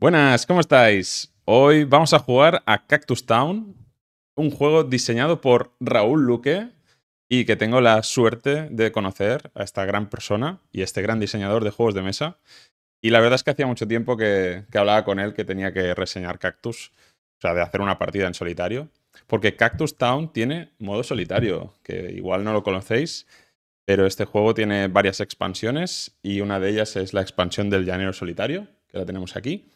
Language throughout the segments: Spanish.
Buenas, ¿cómo estáis? Hoy vamos a jugar a Cactus Town, un juego diseñado por Raúl Luque y que tengo la suerte de conocer a esta gran persona y este gran diseñador de juegos de mesa. Y la verdad es que hacía mucho tiempo que, que hablaba con él que tenía que reseñar Cactus, o sea, de hacer una partida en solitario, porque Cactus Town tiene modo solitario, que igual no lo conocéis, pero este juego tiene varias expansiones y una de ellas es la expansión del llanero solitario, que la tenemos aquí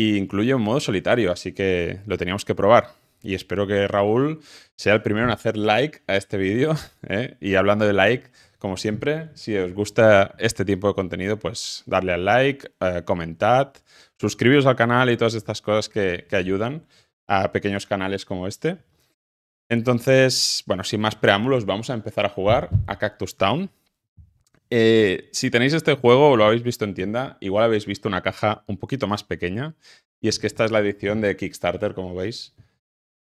y incluye un modo solitario, así que lo teníamos que probar. Y espero que Raúl sea el primero en hacer like a este vídeo. ¿eh? Y hablando de like, como siempre, si os gusta este tipo de contenido, pues darle al like, eh, comentad, suscribiros al canal y todas estas cosas que, que ayudan a pequeños canales como este. Entonces, bueno, sin más preámbulos, vamos a empezar a jugar a Cactus Town. Eh, si tenéis este juego o lo habéis visto en tienda, igual habéis visto una caja un poquito más pequeña. Y es que esta es la edición de Kickstarter, como veis.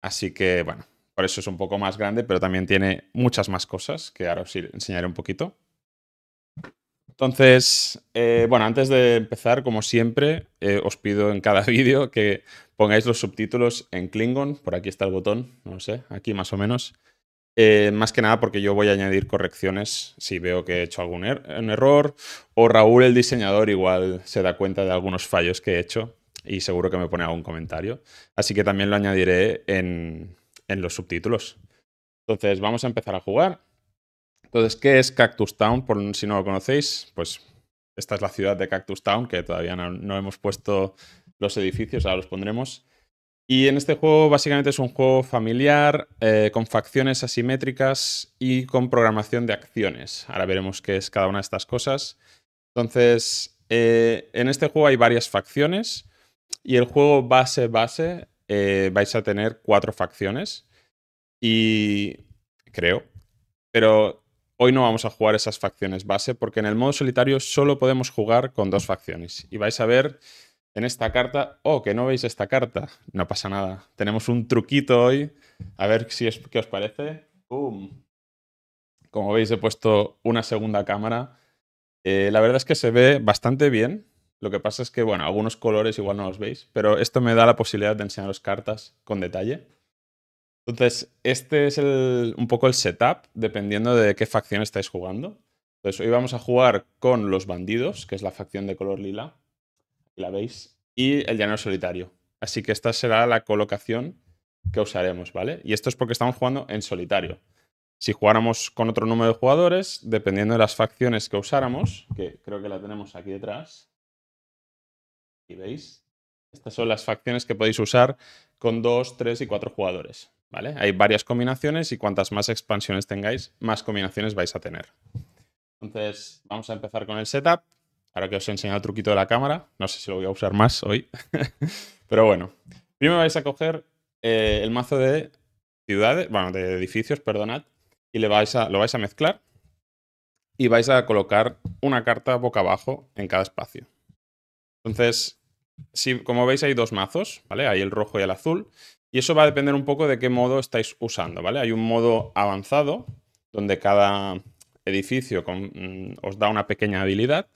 Así que, bueno, por eso es un poco más grande, pero también tiene muchas más cosas que ahora os enseñaré un poquito. Entonces, eh, bueno, antes de empezar, como siempre, eh, os pido en cada vídeo que pongáis los subtítulos en Klingon. Por aquí está el botón, no sé, aquí más o menos. Eh, más que nada porque yo voy a añadir correcciones si veo que he hecho algún er-, error o Raúl el diseñador igual se da cuenta de algunos fallos que he hecho y seguro que me pone algún comentario. Así que también lo añadiré en, los subtítulos. Entonces vamos a empezar a jugar. Entonces, ¿qué es Cactus Town? Por si no lo conocéis, pues esta es la ciudad de Cactus Town que todavía no hemos puesto los edificios, ahora los pondremos. Y en este juego básicamente es un juego familiar eh, con facciones asimétricas y con programación de acciones. Ahora veremos qué es cada una de estas cosas. Entonces, eh, en este juego hay varias facciones y el juego base base eh, vais a tener cuatro facciones y creo, pero hoy no vamos a jugar esas facciones base porque en el modo solitario solo podemos jugar con dos facciones y vais a ver en esta carta. o oh, que no veis esta carta. No pasa nada. Tenemos un truquito hoy. A ver si es, qué os parece. Como veis, he puesto una segunda cámara. Eh, la verdad es que se ve bastante bien. Lo que pasa es que, bueno, algunos colores igual no los veis, pero esto me da la posibilidad de enseñaros cartas con detalle. Entonces, este es un poco el setup, dependiendo de qué facción estáis jugando. Entonces, hoy vamos a jugar con los bandidos, que es la facción de color lila la veis, y el llanero solitario. Así que esta será la colocación que usaremos, ¿vale? Y esto es porque estamos jugando en solitario. Si jugáramos con otro número de jugadores, dependiendo de las facciones que usáramos, que creo que la tenemos aquí detrás, y veis, estas son las facciones que podéis usar con dos, tres y cuatro jugadores, ¿vale? Hay varias combinaciones y cuantas más expansiones tengáis, más combinaciones vais a tener. Entonces, vamos a empezar con el setup. Ahora que os he enseñado el truquito de la cámara, no sé si lo voy a usar más hoy. Pero bueno, primero vais a coger eh, el mazo de ciudades, bueno, de edificios, perdonad, y le vais a, lo vais a mezclar y vais a colocar una carta boca abajo en cada espacio. Entonces, como veis hay dos mazos, ¿vale? Hay el rojo y el azul, y eso va a depender un poco de qué modo estáis usando, ¿vale? Hay un modo avanzado, donde cada edificio mm, os da una pequeña habilidad,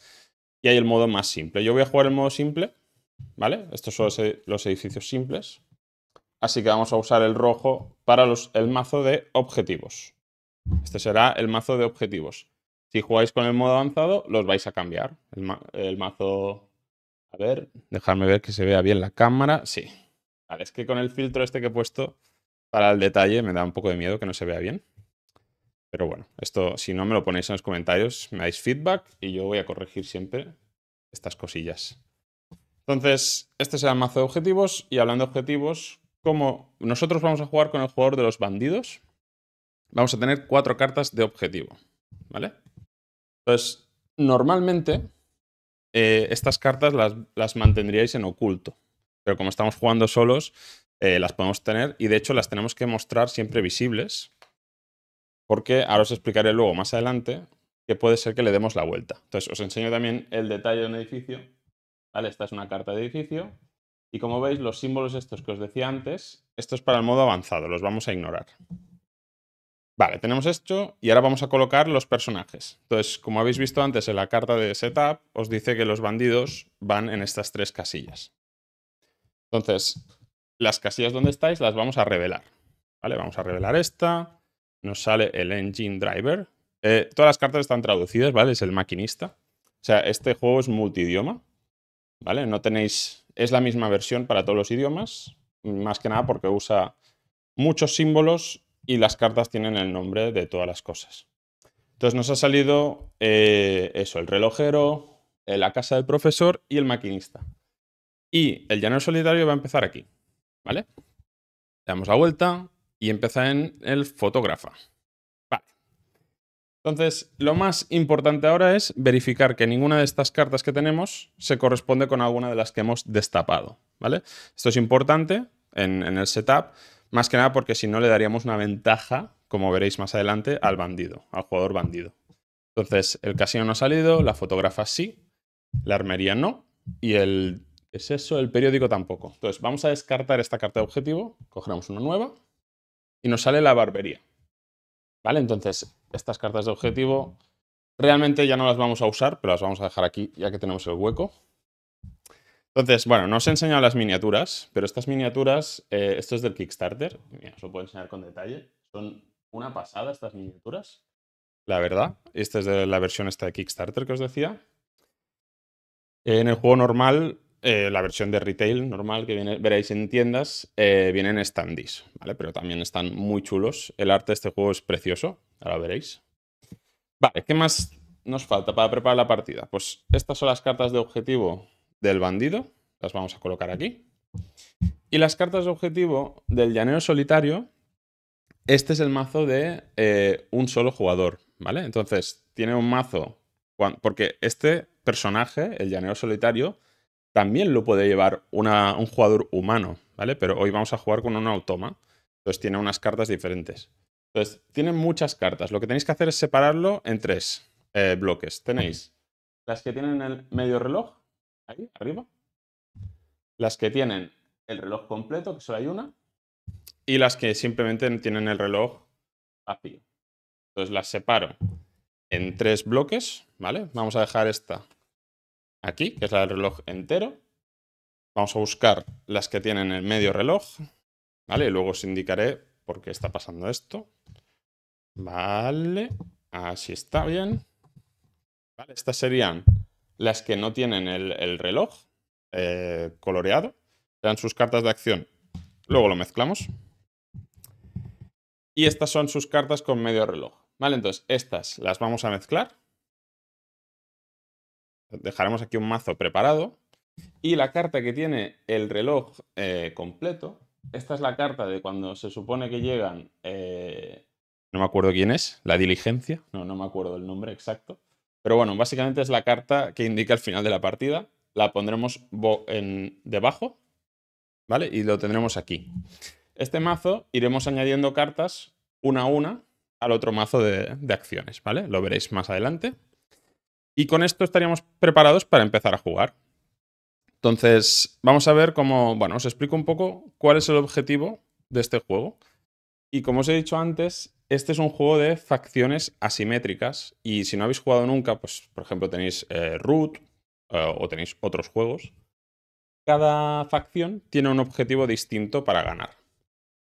y hay el modo más simple. Yo voy a jugar el modo simple, ¿vale? Estos son los edificios simples. Así que vamos a usar el rojo para los, el mazo de objetivos. Este será el mazo de objetivos. Si jugáis con el modo avanzado, los vais a cambiar. El, mazo... A ver, dejadme ver que se vea bien la cámara. Sí. es que con el filtro este que he puesto para el detalle me da un poco de miedo que no se vea bien. Pero bueno, esto si no me lo ponéis en los comentarios, me dais feedback y yo voy a corregir siempre estas cosillas. Entonces, este es el mazo de objetivos y hablando de objetivos, como nosotros vamos a jugar con el jugador de los bandidos, vamos a tener cuatro cartas de objetivo, ¿vale? Entonces, normalmente eh, estas cartas las, mantendríais en oculto, pero como estamos jugando solos, eh, las podemos tener y de hecho las tenemos que mostrar siempre visibles porque ahora os explicaré luego más adelante que puede ser que le demos la vuelta. Entonces, os enseño también el detalle de un edificio. ¿Vale? Esta es una carta de edificio. Y como veis, los símbolos estos que os decía antes, esto es para el modo avanzado, los vamos a ignorar. Vale, tenemos esto y ahora vamos a colocar los personajes. Entonces, como habéis visto antes en la carta de setup, os dice que los bandidos van en estas tres casillas. Entonces, las casillas donde estáis las vamos a revelar. ¿Vale? Vamos a revelar esta, nos sale el engine driver. Eh, todas las cartas están traducidas, ¿vale? Es el maquinista. O sea, este juego es multidioma, ¿vale? No tenéis... Es la misma versión para todos los idiomas, más que nada porque usa muchos símbolos y las cartas tienen el nombre de todas las cosas. Entonces nos ha salido eh, eso, el relojero, la casa del profesor y el maquinista. Y el llanero solitario va a empezar aquí, ¿vale? Le damos la vuelta, y empieza en el fotógrafo. Entonces, lo más importante ahora es verificar que ninguna de estas cartas que tenemos se corresponde con alguna de las que hemos destapado. ¿vale? Esto es importante en, el setup, más que nada porque si no le daríamos una ventaja, como veréis más adelante, al bandido, al jugador bandido. Entonces, el casino no ha salido, la fotógrafa sí, la armería no, y el es eso, el periódico tampoco. Entonces, vamos a descartar esta carta de objetivo, cogemos una nueva y nos sale la barbería. ¿Vale? Entonces, estas cartas de objetivo realmente ya no las vamos a usar, pero las vamos a dejar aquí ya que tenemos el hueco. Entonces, bueno, no os he enseñado las miniaturas, pero estas miniaturas, eh, esto es del Kickstarter, mira, os lo puedo enseñar con detalle, son una pasada estas miniaturas, la verdad. Esta es de la versión esta de Kickstarter que os decía. En el juego normal eh, la versión de retail normal que veréis en tiendas, eh, vienen standees, ¿vale? Pero también están muy chulos. El arte de este juego es precioso, ahora veréis. Vale, ¿qué más nos falta para preparar la partida? Pues estas son las cartas de objetivo del bandido, las vamos a colocar aquí. Y las cartas de objetivo del llanero solitario, este es el mazo de eh, un solo jugador, ¿vale? Entonces, tiene un mazo, porque este personaje, el llanero solitario, también lo puede llevar un jugador humano, ¿vale? Pero hoy vamos a jugar con un automa, entonces tiene unas cartas diferentes. Entonces, tienen muchas cartas. Lo que tenéis que hacer es separarlo en tres eh, bloques. Tenéis las que tienen el medio reloj, ahí arriba, las que tienen el reloj completo, que solo hay una, y las que simplemente tienen el reloj vacío. Entonces las separo en tres bloques, ¿vale? Vamos a dejar esta aquí, que es la del reloj entero. Vamos a buscar las que tienen el medio reloj, ¿vale? luego os indicaré por qué está pasando esto. Vale, así está bien. estas serían las que no tienen el, reloj eh, coloreado. Serán sus cartas de acción. Luego lo mezclamos. Y estas son sus cartas con medio reloj. Vale, entonces estas las vamos a mezclar. Dejaremos aquí un mazo preparado. Y la carta que tiene el reloj eh, completo, esta es la carta de cuando se supone que llegan, eh, no me acuerdo quién es, la diligencia, no, no me acuerdo el nombre exacto. Pero bueno, básicamente es la carta que indica el final de la partida. La pondremos en, debajo, ¿vale? Y lo tendremos aquí. Este mazo iremos añadiendo cartas una a una al otro mazo de, de acciones, ¿vale? Lo veréis más adelante. Y con esto estaríamos preparados para empezar a jugar. Entonces, vamos a ver cómo, bueno, os explico un poco cuál es el objetivo de este juego. Y como os he dicho antes, este es un juego de facciones asimétricas y si no habéis jugado nunca, pues por ejemplo tenéis eh, Root eh, o tenéis otros juegos, cada facción tiene un objetivo distinto para ganar.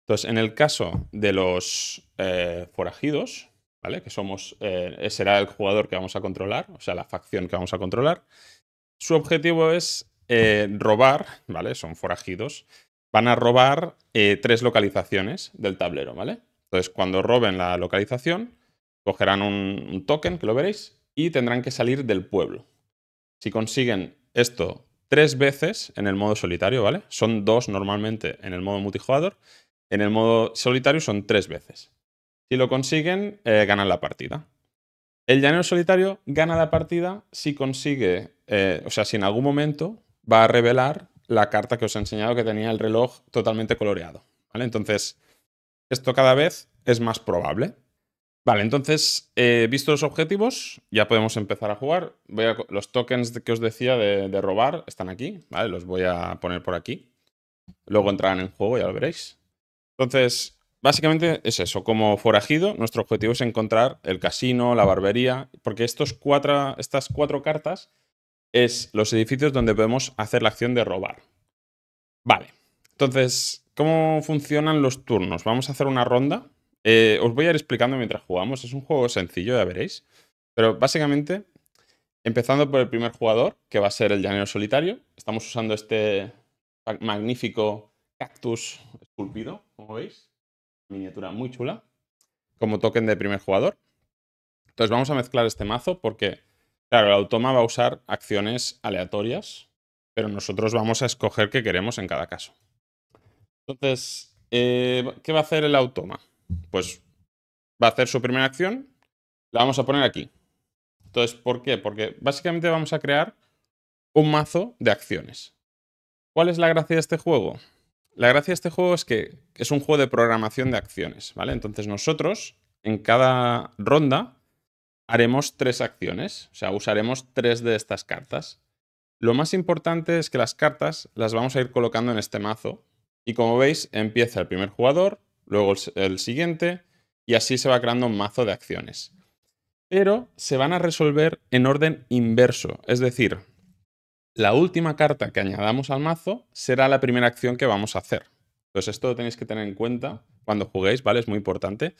Entonces, en el caso de los eh, forajidos, que somos, eh, será el jugador que vamos a controlar, o sea, la facción que vamos a controlar. Su objetivo es eh, robar, ¿vale? Son forajidos. Van a robar eh, tres localizaciones del tablero, ¿vale? Entonces, cuando roben la localización, cogerán un, un token, que lo veréis, y tendrán que salir del pueblo. Si consiguen esto tres veces en el modo solitario, ¿vale? Son dos normalmente en el modo multijugador. En el modo solitario son tres veces. Si lo consiguen, eh, ganan la partida. El llanero solitario gana la partida si consigue, eh, o sea, si en algún momento va a revelar la carta que os he enseñado que tenía el reloj totalmente coloreado. ¿vale? Entonces, esto cada vez es más probable. Vale, entonces, he eh, visto los objetivos, ya podemos empezar a jugar. los tokens que os decía de, robar están aquí, ¿vale? Los voy a poner por aquí. Luego entrarán en juego, ya lo veréis. Entonces, básicamente es eso, como forajido, nuestro objetivo es encontrar el casino, la barbería, porque estos cuatro, estas cuatro cartas es los edificios donde podemos hacer la acción de robar. Vale, entonces, ¿cómo funcionan los turnos? Vamos a hacer una ronda. Eh, os voy a ir explicando mientras jugamos, es un juego sencillo, ya veréis. Pero básicamente, empezando por el primer jugador, que va a ser el llanero solitario, estamos usando este magnífico cactus esculpido, como veis miniatura muy chula como token de primer jugador. Entonces vamos a mezclar este mazo porque, claro, el automa va a usar acciones aleatorias, pero nosotros vamos a escoger qué queremos en cada caso. Entonces, eh, ¿qué va a hacer el automa? Pues va a hacer su primera acción, la vamos a poner aquí. Entonces, ¿por qué? Porque básicamente vamos a crear un mazo de acciones. ¿Cuál es la gracia de este juego? La gracia de este juego es que es un juego de programación de acciones, ¿vale? Entonces nosotros en cada ronda haremos tres acciones, o sea, usaremos tres de estas cartas. Lo más importante es que las cartas las vamos a ir colocando en este mazo y como veis empieza el primer jugador, luego el, el siguiente y así se va creando un mazo de acciones. Pero se van a resolver en orden inverso, es decir, la última carta que añadamos al mazo será la primera acción que vamos a hacer. Entonces esto lo tenéis que tener en cuenta cuando juguéis, ¿vale? Es muy importante.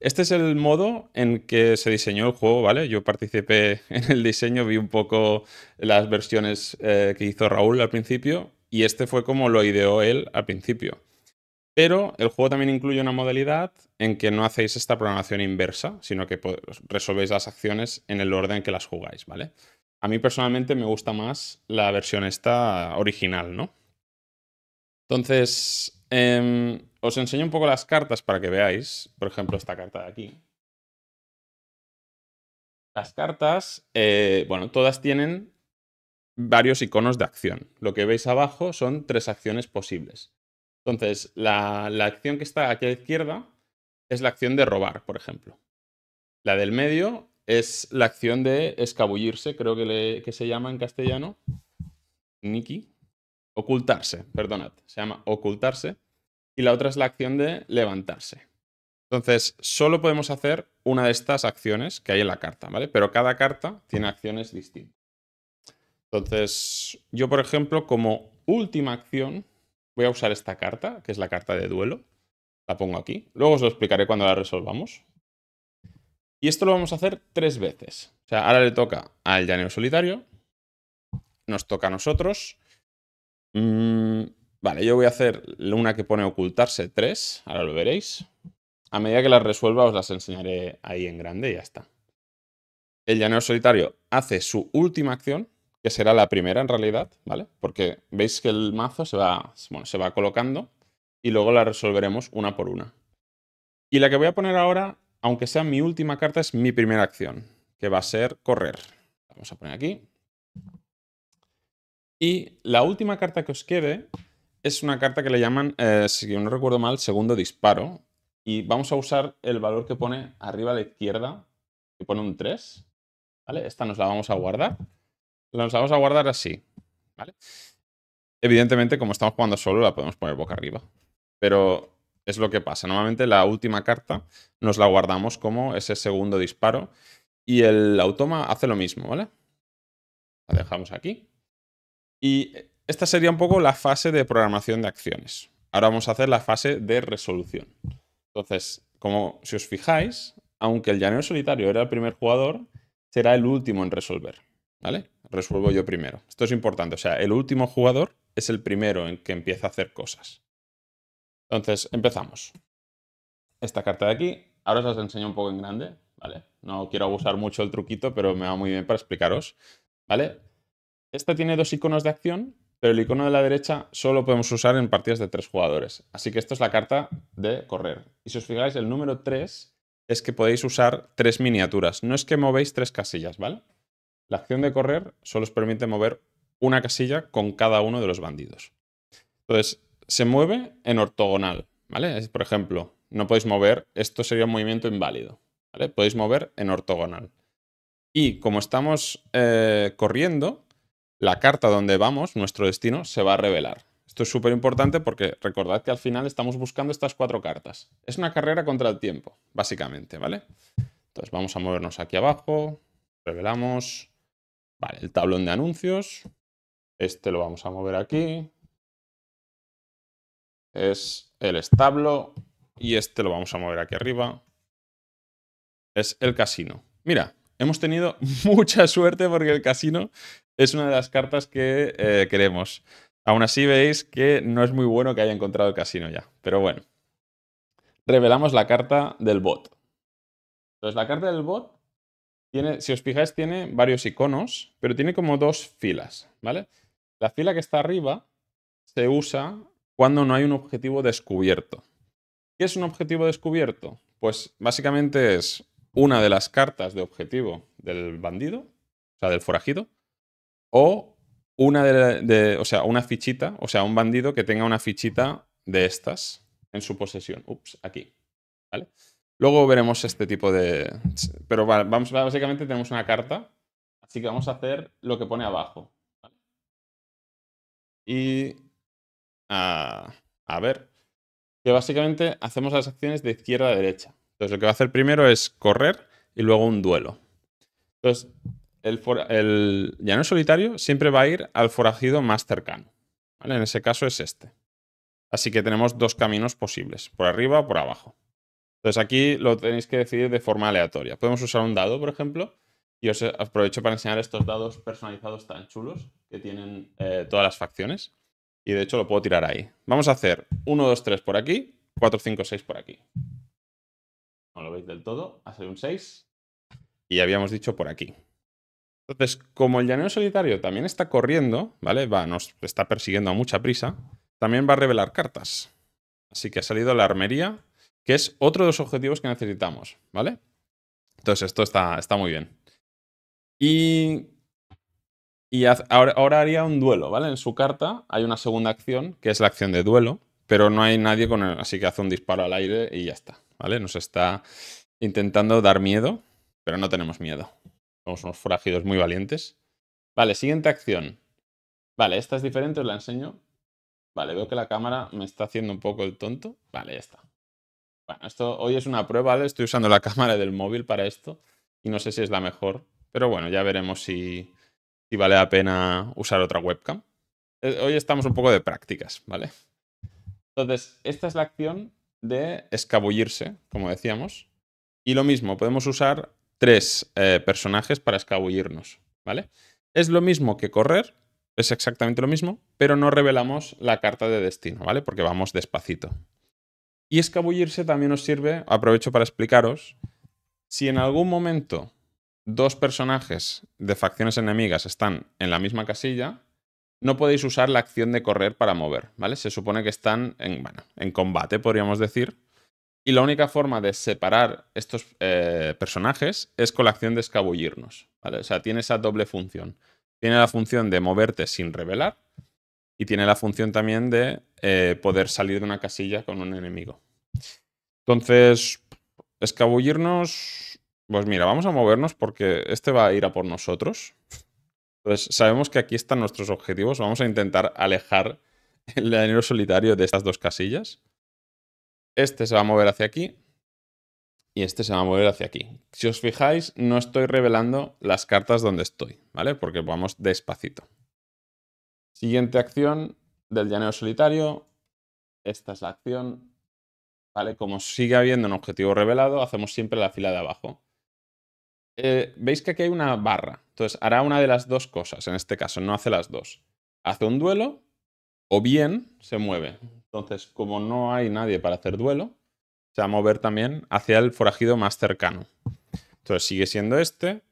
Este es el modo en que se diseñó el juego, ¿vale? Yo participé en el diseño, vi un poco las versiones eh, que hizo Raúl al principio y este fue como lo ideó él al principio. Pero el juego también incluye una modalidad en que no hacéis esta programación inversa, sino que resolvéis las acciones en el orden que las jugáis, ¿vale? a mí personalmente me gusta más la versión esta original, ¿no? Entonces, em, os enseño un poco las cartas para que veáis, por ejemplo, esta carta de aquí. Las cartas, eh, bueno, todas tienen varios iconos de acción. Lo que veis abajo son tres acciones posibles. Entonces, la, la acción que está aquí a la izquierda es la acción de robar, por ejemplo. La del medio es la acción de escabullirse, creo que, se llama en castellano. Niki. Ocultarse, perdonad. Se llama ocultarse. Y la otra es la acción de levantarse. Entonces, solo podemos hacer una de estas acciones que hay en la carta, ¿vale? Pero cada carta tiene acciones distintas. Entonces, yo, por ejemplo, como última acción, voy a usar esta carta, que es la carta de duelo. La pongo aquí. Luego os lo explicaré cuando la resolvamos. Y esto lo vamos a hacer tres veces. O sea, ahora le toca al llanero solitario, nos toca a nosotros. Mm, vale, yo voy a hacer una que pone ocultarse tres, ahora lo veréis. A medida que las resuelva os las enseñaré ahí en grande y ya está. El llanero solitario hace su última acción, que será la primera en realidad, ¿vale? Porque veis que el mazo se va, se va colocando y luego la resolveremos una por una. Y la que voy a poner ahora aunque sea mi última carta, es mi primera acción, que va a ser correr. vamos a poner aquí. Y la última carta que os quede es una carta que le llaman, eh, si no recuerdo mal, segundo disparo. Y vamos a usar el valor que pone arriba a la izquierda, que pone un 3. ¿Vale? Esta nos la vamos a guardar. Nos la vamos a guardar así. Evidentemente, como estamos jugando solo, la podemos poner boca arriba. Pero es lo que pasa. Normalmente la última carta nos la guardamos como ese segundo disparo y el automa hace lo mismo, ¿vale? La dejamos aquí. Y esta sería un poco la fase de programación de acciones. Ahora vamos a hacer la fase de resolución. Entonces, como si os fijáis, aunque el llanero solitario era el primer jugador, será el último en resolver, ¿vale? Resuelvo yo primero. Esto es importante, o sea, el último jugador es el primero en que empieza a hacer cosas. Entonces, empezamos. Esta carta de aquí, ahora os la enseño un poco en grande, ¿vale? No quiero abusar mucho del truquito, pero me va muy bien para explicaros, ¿vale? Esta tiene dos iconos de acción, pero el icono de la derecha solo podemos usar en partidas de tres jugadores. Así que esta es la carta de correr. Y si os fijáis, el número 3 es que podéis usar tres miniaturas. No es que movéis tres casillas, ¿vale? La acción de correr solo os permite mover una casilla con cada uno de los bandidos. Entonces, se mueve en ortogonal, ¿vale? por ejemplo, no podéis mover, esto sería un movimiento inválido, ¿vale? Podéis mover en ortogonal. Y como estamos eh, corriendo, la carta donde vamos, nuestro destino, se va a revelar. Esto es súper importante porque recordad que al final estamos buscando estas cuatro cartas. Es una carrera contra el tiempo, básicamente, ¿vale? Entonces vamos a movernos aquí abajo, revelamos, vale, el tablón de anuncios, este lo vamos a mover aquí, es el establo y este lo vamos a mover aquí arriba. Es el casino. Mira, hemos tenido mucha suerte porque el casino es una de las cartas que eh, queremos. Aún así veis que no es muy bueno que haya encontrado el casino ya, pero bueno. Revelamos la carta del bot. Entonces la carta del bot tiene, si os fijáis, tiene varios iconos, pero tiene como dos filas, ¿vale? La fila que está arriba se usa cuando no hay un objetivo descubierto. ¿Qué es un objetivo descubierto? Pues básicamente es una de las cartas de objetivo del bandido, o sea, del forajido, o una, de, o sea, una fichita, o sea, un bandido que tenga una fichita de estas en su posesión. Ups, aquí. ¿Vale? Luego veremos este tipo de... Pero vamos, básicamente tenemos una carta, así que vamos a hacer lo que pone abajo. Y a, ver. Que básicamente hacemos las acciones de izquierda a derecha. Entonces lo que va a hacer primero es correr y luego un duelo. Entonces, el, no llano solitario siempre va a ir al forajido más cercano. En ese caso es este. Así que tenemos dos caminos posibles, por arriba o por abajo. Entonces aquí lo tenéis que decidir de forma aleatoria. Podemos usar un dado, por ejemplo, y os aprovecho para enseñar estos dados personalizados tan chulos que tienen eh, todas las facciones. Y de hecho lo puedo tirar ahí. Vamos a hacer 1, 2, 3 por aquí, 4, 5, 6 por aquí. No lo veis del todo, hace un 6. Y habíamos dicho por aquí. Entonces, como el llanero solitario también está corriendo, ¿vale? Va, nos está persiguiendo a mucha prisa, también va a revelar cartas. Así que ha salido la armería, que es otro de los objetivos que necesitamos, ¿vale? Entonces, esto está, está muy bien. Y y ahora, haría un duelo, ¿vale? En su carta hay una segunda acción, que es la acción de duelo, pero no hay nadie con él, así que hace un disparo al aire y ya está, ¿vale? Nos está intentando dar miedo, pero no tenemos miedo. Somos unos forajidos muy valientes. Vale, siguiente acción. Vale, esta es diferente, os la enseño. Vale, veo que la cámara me está haciendo un poco el tonto. Vale, ya está. Bueno, esto hoy es una prueba, ¿vale? Estoy usando la cámara del móvil para esto y no sé si es la mejor, pero bueno, ya veremos si, si vale la pena usar otra webcam. Eh, hoy estamos un poco de prácticas, ¿vale? Entonces, esta es la acción de escabullirse, como decíamos. Y lo mismo, podemos usar tres eh, personajes para escabullirnos, ¿vale? Es lo mismo que correr, es exactamente lo mismo, pero no revelamos la carta de destino, ¿vale? Porque vamos despacito. Y escabullirse también nos sirve, aprovecho para explicaros, si en algún momento dos personajes de facciones enemigas están en la misma casilla, no podéis usar la acción de correr para mover, ¿vale? Se supone que están en, bueno, en combate, podríamos decir. Y la única forma de separar estos eh, personajes es con la acción de escabullirnos, ¿vale? O sea, tiene esa doble función. Tiene la función de moverte sin revelar y tiene la función también de eh, poder salir de una casilla con un enemigo. Entonces, escabullirnos pues mira, vamos a movernos porque este va a ir a por nosotros. Entonces, sabemos que aquí están nuestros objetivos. Vamos a intentar alejar el llanero solitario de estas dos casillas. Este se va a mover hacia aquí. Y este se va a mover hacia aquí. Si os fijáis, no estoy revelando las cartas donde estoy, ¿vale? Porque vamos despacito. Siguiente acción del llanero solitario. Esta es la acción. ¿Vale? Como sigue habiendo un objetivo revelado, hacemos siempre la fila de abajo. Eh, veis que aquí hay una barra. Entonces hará una de las dos cosas, en este caso, no hace las dos. Hace un duelo o bien se mueve. Entonces, como no hay nadie para hacer duelo, se va a mover también hacia el forajido más cercano. Entonces sigue siendo este.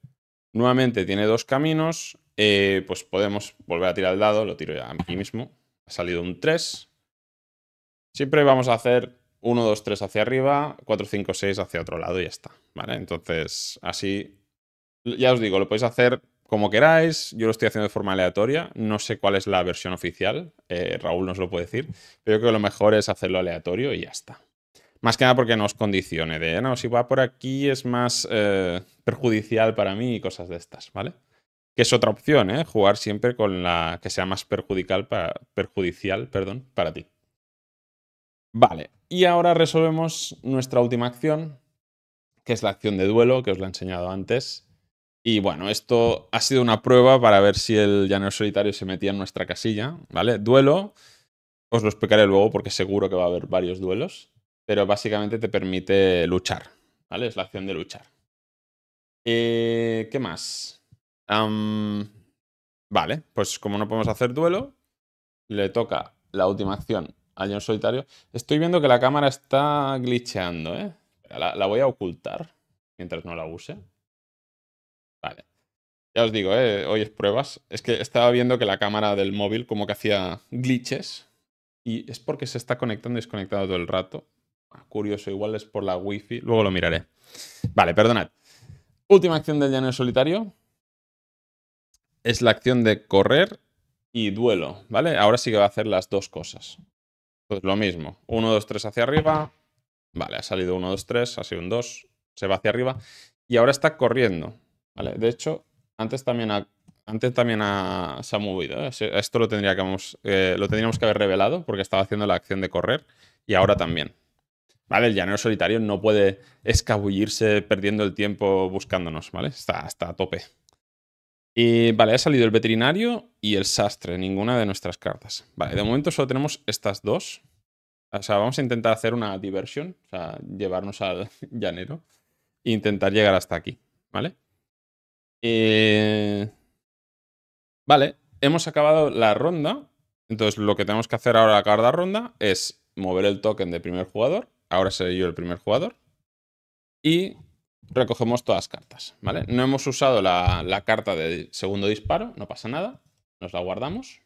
Nuevamente tiene dos caminos. Eh, pues podemos volver a tirar el dado. Lo tiro ya aquí mismo. Ha salido un 3. Siempre vamos a hacer 1, 2, 3 hacia arriba, 4, 5, 6 hacia otro lado y ya está. ¿Vale? Entonces, así, ya os digo, lo podéis hacer como queráis. Yo lo estoy haciendo de forma aleatoria. No sé cuál es la versión oficial. Eh, Raúl nos lo puede decir. Pero yo creo que lo mejor es hacerlo aleatorio y ya está. Más que nada porque no os condicione de, ah, no, si va por aquí es más eh, perjudicial para mí y cosas de estas, ¿vale? Que es otra opción, ¿eh? Jugar siempre con la que sea más perjudicial para, perjudicial, perdón, para ti. Vale, y ahora resolvemos nuestra última acción, que es la acción de duelo, que os la he enseñado antes. Y bueno, esto ha sido una prueba para ver si el llanero solitario se metía en nuestra casilla, ¿vale? Duelo, os lo explicaré luego porque seguro que va a haber varios duelos, pero básicamente te permite luchar, ¿vale? Es la acción de luchar. Eh, ¿Qué más? vale, pues como no podemos hacer duelo, le toca la última acción año solitario. Estoy viendo que la cámara está glitcheando, ¿eh? La, voy a ocultar mientras no la use. Vale. Ya os digo, ¿eh? hoy es pruebas. Es que estaba viendo que la cámara del móvil como que hacía glitches. Y es porque se está conectando y desconectando todo el rato. Ah, curioso, igual es por la wifi. Luego lo miraré. Vale, perdonad. Última acción del llano solitario. Es la acción de correr y duelo, ¿vale? Ahora sí que va a hacer las dos cosas. Pues lo mismo. 1, 2, 3 hacia arriba. Vale, ha salido 1, 2, 3, ha sido un 2. Se va hacia arriba. Y ahora está corriendo. Vale, de hecho, antes también antes también se ha movido. ¿eh? Esto lo, tendría eh, lo tendríamos que haber revelado porque estaba haciendo la acción de correr. Y ahora también. ¿Vale? El llanero solitario no puede escabullirse perdiendo el tiempo buscándonos, ¿vale? Está, está a tope. Y eh, vale, ha salido el veterinario y el sastre, ninguna de nuestras cartas. Vale, de momento solo tenemos estas dos. O sea, vamos a intentar hacer una diversión, o sea, llevarnos al llanero e intentar llegar hasta aquí, ¿vale? Eh, vale, hemos acabado la ronda. Entonces, lo que tenemos que hacer ahora al acabar ronda es mover el token de primer jugador. Ahora seré yo el primer jugador. Y recogemos todas las cartas, ¿vale? No hemos usado la, carta de segundo disparo, no pasa nada, nos la guardamos.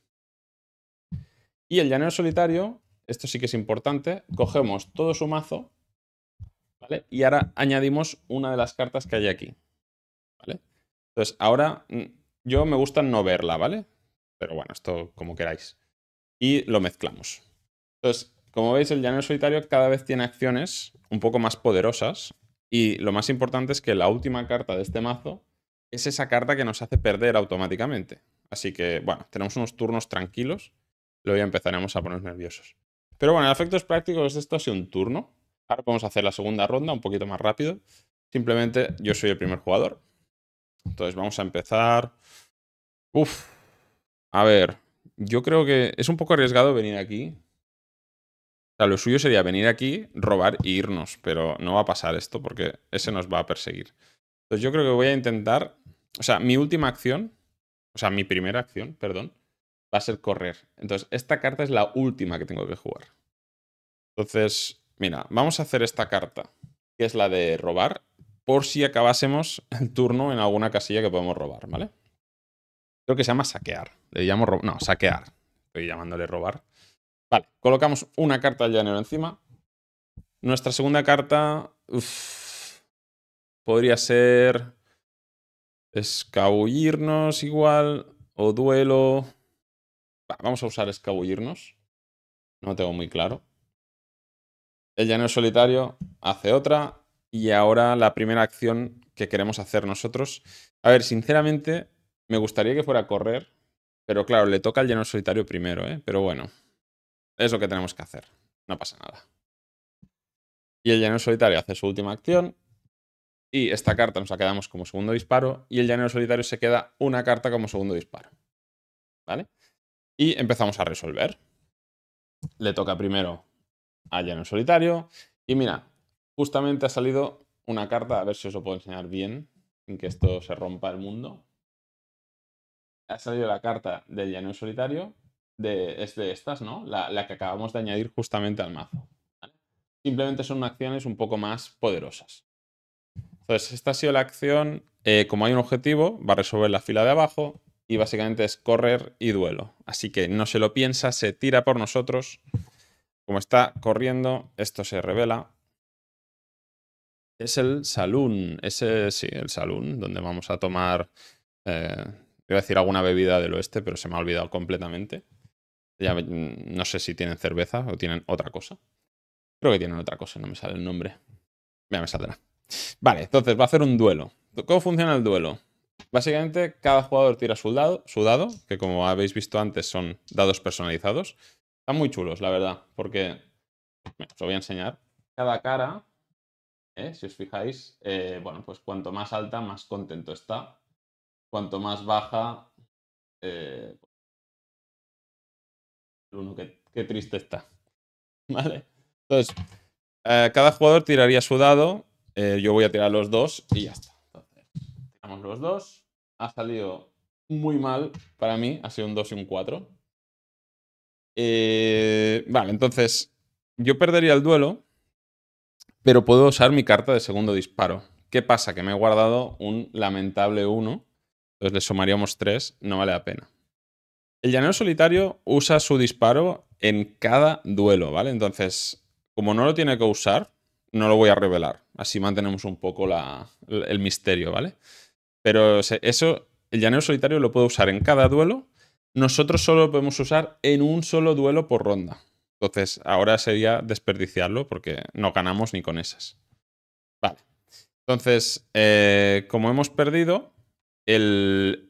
Y el llanero solitario, esto sí que es importante, cogemos todo su mazo, ¿vale? Y ahora añadimos una de las cartas que hay aquí, ¿vale? Entonces, ahora mm, yo me gusta no verla, ¿vale? Pero bueno, esto como queráis. Y lo mezclamos. Entonces, como veis, el llanero solitario cada vez tiene acciones un poco más poderosas y lo más importante es que la última carta de este mazo es esa carta que nos hace perder automáticamente. Así que, bueno, tenemos unos turnos tranquilos. Luego ya empezaremos a poner nerviosos. Pero bueno, en efectos prácticos esto ha sido un turno. Ahora podemos hacer la segunda ronda un poquito más rápido. Simplemente yo soy el primer jugador. Entonces vamos a empezar. Uf. A ver, yo creo que es un poco arriesgado venir aquí lo suyo sería venir aquí, robar y e irnos, pero no va a pasar esto porque ese nos va a perseguir. Entonces yo creo que voy a intentar, o sea, mi última acción, o sea, mi primera acción, perdón, va a ser correr. Entonces esta carta es la última que tengo que jugar. Entonces, mira, vamos a hacer esta carta, que es la de robar, por si acabásemos el turno en alguna casilla que podemos robar, ¿vale? Creo que se llama saquear. Le llamo no, saquear. Estoy llamándole robar. Vale, colocamos una carta al llanero encima. Nuestra segunda carta... podría ser... Escabullirnos igual. O duelo. vamos a usar escabullirnos. No tengo muy claro. El llanero solitario hace otra. Y ahora la primera acción que queremos hacer nosotros. A ver, sinceramente, me gustaría que fuera a correr. Pero claro, le toca al llanero solitario primero, ¿eh? Pero bueno. Es lo que tenemos que hacer. No pasa nada. Y el llanero solitario hace su última acción. Y esta carta nos la quedamos como segundo disparo. Y el llanero solitario se queda una carta como segundo disparo. ¿Vale? Y empezamos a resolver. Le toca primero al llanero solitario. Y mira, justamente ha salido una carta. A ver si os lo puedo enseñar bien. en que esto se rompa el mundo. Ha salido la carta del llanero solitario de, es de estas, ¿no? La, que acabamos de añadir justamente al mazo. Simplemente son acciones un poco más poderosas. Entonces, esta ha sido la acción, eh, como hay un objetivo, va a resolver la fila de abajo y básicamente es correr y duelo. Así que no se lo piensa, se tira por nosotros. Como está corriendo, esto se revela. Es el salón, ese sí, el salón, donde vamos a tomar, eh, iba a decir alguna bebida del oeste, pero se me ha olvidado completamente. Ya, no sé si tienen cerveza o tienen otra cosa. Creo que tienen otra cosa, no me sale el nombre. Ya me saldrá. Vale, entonces va a hacer un duelo. ¿Cómo funciona el duelo? Básicamente, cada jugador tira su dado, su dado, que como habéis visto antes son dados personalizados. Están muy chulos, la verdad, porque os voy a enseñar. Cada cara, ¿eh? si os fijáis, eh, bueno, pues cuanto más alta, más contento está. Cuanto más baja, eh, uno qué, triste está. ¿Vale? Entonces, eh, cada jugador tiraría su dado, eh, yo voy a tirar los dos y ya está. tiramos los dos, ha salido muy mal para mí, ha sido un 2 y un 4. Eh, vale, entonces yo perdería el duelo, pero puedo usar mi carta de segundo disparo. ¿Qué pasa? Que me he guardado un lamentable 1, entonces le sumaríamos 3, no vale la pena. El llanero solitario usa su disparo en cada duelo, ¿vale? Entonces, como no lo tiene que usar, no lo voy a revelar. Así mantenemos un poco la, el misterio, ¿vale? Pero eso, el llanero solitario lo puede usar en cada duelo. Nosotros solo lo podemos usar en un solo duelo por ronda. Entonces, ahora sería desperdiciarlo porque no ganamos ni con esas. Vale. Entonces, eh, como hemos perdido, el,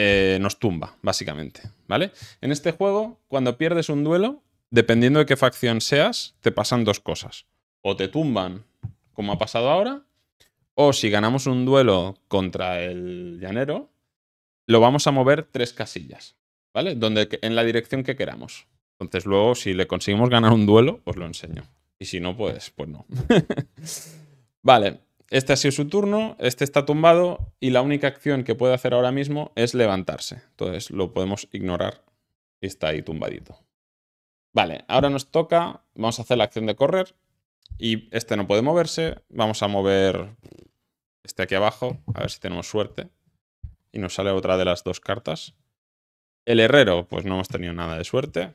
eh, nos tumba, básicamente, ¿vale? En este juego, cuando pierdes un duelo, dependiendo de qué facción seas, te pasan dos cosas. O te tumban, como ha pasado ahora, o si ganamos un duelo contra el llanero, lo vamos a mover tres casillas, ¿vale? Donde, en la dirección que queramos. Entonces luego, si le conseguimos ganar un duelo, os pues lo enseño. Y si no, pues, pues no. vale. Este ha sido su turno, este está tumbado y la única acción que puede hacer ahora mismo es levantarse. Entonces lo podemos ignorar y está ahí tumbadito. Vale, ahora nos toca, vamos a hacer la acción de correr y este no puede moverse, vamos a mover este aquí abajo, a ver si tenemos suerte y nos sale otra de las dos cartas. El herrero, pues no hemos tenido nada de suerte.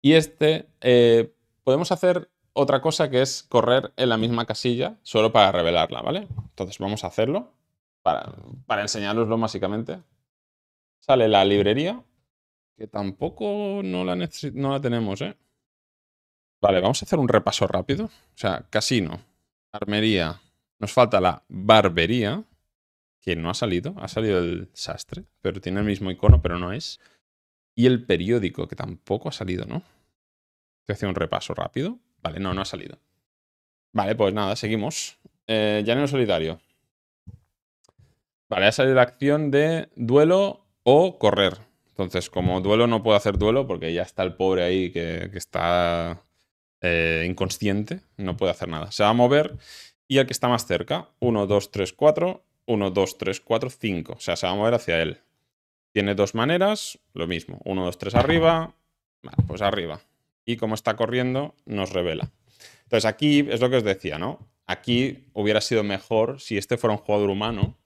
Y este, eh, podemos hacer otra cosa que es correr en la misma casilla solo para revelarla, ¿vale? Entonces vamos a hacerlo para, para básicamente. Sale la librería, que tampoco no la, no la tenemos, ¿eh? Vale, vamos a hacer un repaso rápido. O sea, casino, armería, nos falta la barbería, que no ha salido, ha salido el sastre, pero tiene el mismo icono, pero no es. Y el periódico, que tampoco ha salido, ¿no? a hacer un repaso rápido. Vale, no, no ha salido. Vale, pues nada, seguimos. Eh, llanero solitario. Vale, ha salido la acción de duelo o correr. Entonces, como duelo no puedo hacer duelo porque ya está el pobre ahí que, está eh, inconsciente, no puede hacer nada. Se va a mover y el que está más cerca, 1, 2, 3, 4, 1, 2, 3, 4, 5. O sea, se va a mover hacia él. Tiene dos maneras, lo mismo. 1, 2, 3 arriba. Vale, pues arriba y como está corriendo nos revela. Entonces aquí es lo que os decía, ¿no? Aquí hubiera sido mejor, si este fuera un jugador humano,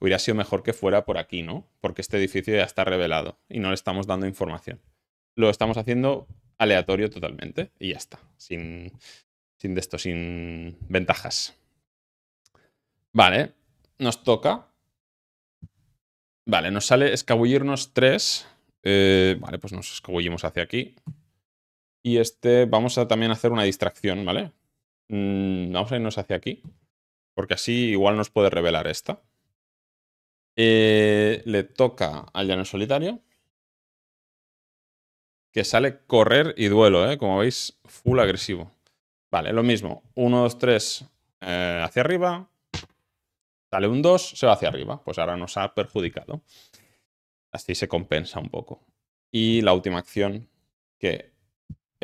hubiera sido mejor que fuera por aquí, ¿no? Porque este edificio ya está revelado y no le estamos dando información. Lo estamos haciendo aleatorio totalmente y ya está, sin, de esto, sin ventajas. Vale, nos toca. Vale, nos sale escabullirnos tres. Eh, vale, pues nos escabullimos hacia aquí. Y este, vamos a también hacer una distracción, ¿vale? Mm, vamos a irnos hacia aquí, porque así igual nos puede revelar esta. Eh, le toca al llano solitario, que sale correr y duelo, ¿eh? Como veis, full agresivo. Vale, lo mismo. 1, 2, 3 hacia arriba. Sale un 2, se va hacia arriba. Pues ahora nos ha perjudicado. Así se compensa un poco. Y la última acción, que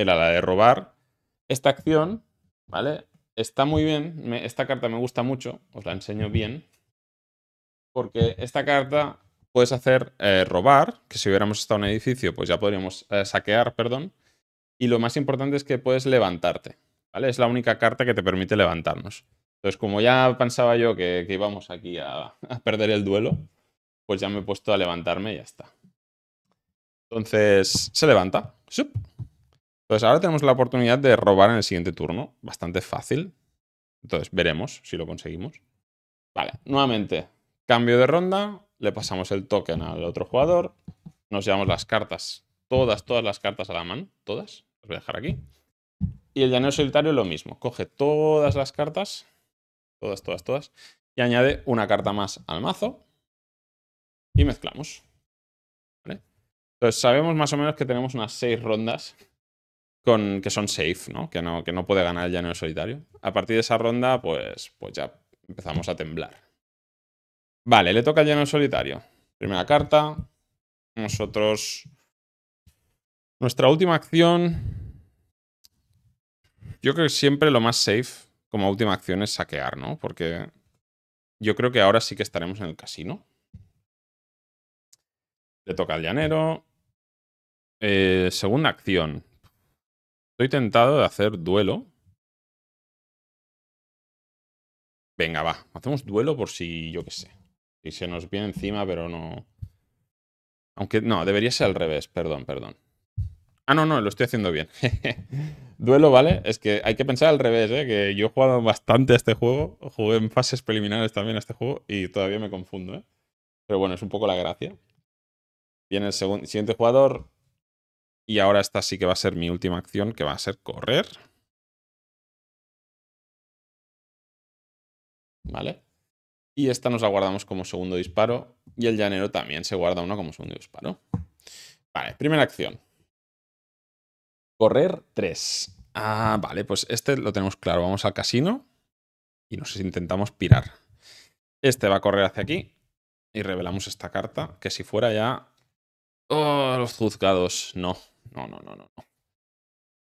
era la de robar esta acción, ¿vale? Está muy bien, esta carta me gusta mucho, os la enseño bien, porque esta carta puedes hacer eh, robar, que si hubiéramos estado en un edificio, pues ya podríamos eh, saquear, perdón, y lo más importante es que puedes levantarte, ¿vale? Es la única carta que te permite levantarnos. Entonces, como ya pensaba yo que, íbamos aquí a, a, perder el duelo, pues ya me he puesto a levantarme y ya está. Entonces, se levanta. ¡Sup! Entonces, ahora tenemos la oportunidad de robar en el siguiente turno. Bastante fácil. Entonces, veremos si lo conseguimos. Vale, nuevamente, cambio de ronda. Le pasamos el token al otro jugador. Nos llevamos las cartas. Todas, todas las cartas a la mano. Todas. Las voy a dejar aquí. Y el llanero solitario lo mismo. Coge todas las cartas. Todas, todas, todas. Y añade una carta más al mazo. Y mezclamos. ¿Vale? Entonces sabemos más o menos que tenemos unas seis rondas con, que son safe, ¿no? Que, ¿no? que no puede ganar el llanero solitario. A partir de esa ronda, pues, pues ya empezamos a temblar. Vale, le toca al llanero solitario. Primera carta. Nosotros... Nuestra última acción... Yo creo que siempre lo más safe como última acción es saquear, ¿no? Porque yo creo que ahora sí que estaremos en el casino. Le toca al llanero. Eh, segunda acción. Estoy tentado de hacer duelo. Venga, va. Hacemos duelo por si, yo qué sé. Si se nos viene encima, pero no... Aunque no, debería ser al revés. Perdón, perdón. Ah, no, no, lo estoy haciendo bien. duelo, ¿vale? Es que hay que pensar al revés, ¿eh? Que yo he jugado bastante a este juego. Jugué en fases preliminares también a este juego y todavía me confundo, ¿eh? Pero bueno, es un poco la gracia. Viene el siguiente jugador, y ahora esta sí que va a ser mi última acción, que va a ser correr. ¿Vale? Y esta nos la guardamos como segundo disparo. Y el llanero también se guarda uno como segundo disparo. Vale, primera acción. Correr 3. Ah, vale, pues este lo tenemos claro. Vamos al casino y nos intentamos pirar. Este va a correr hacia aquí y revelamos esta carta, que si fuera ya... ¡Oh, los juzgados! No, no, no, no, no.